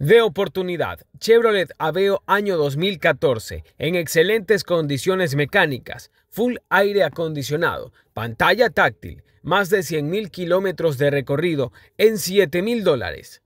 De oportunidad, Chevrolet Aveo año 2014, en excelentes condiciones mecánicas, full aire acondicionado, pantalla táctil, más de 100.000 kilómetros de recorrido en 7.000 dólares.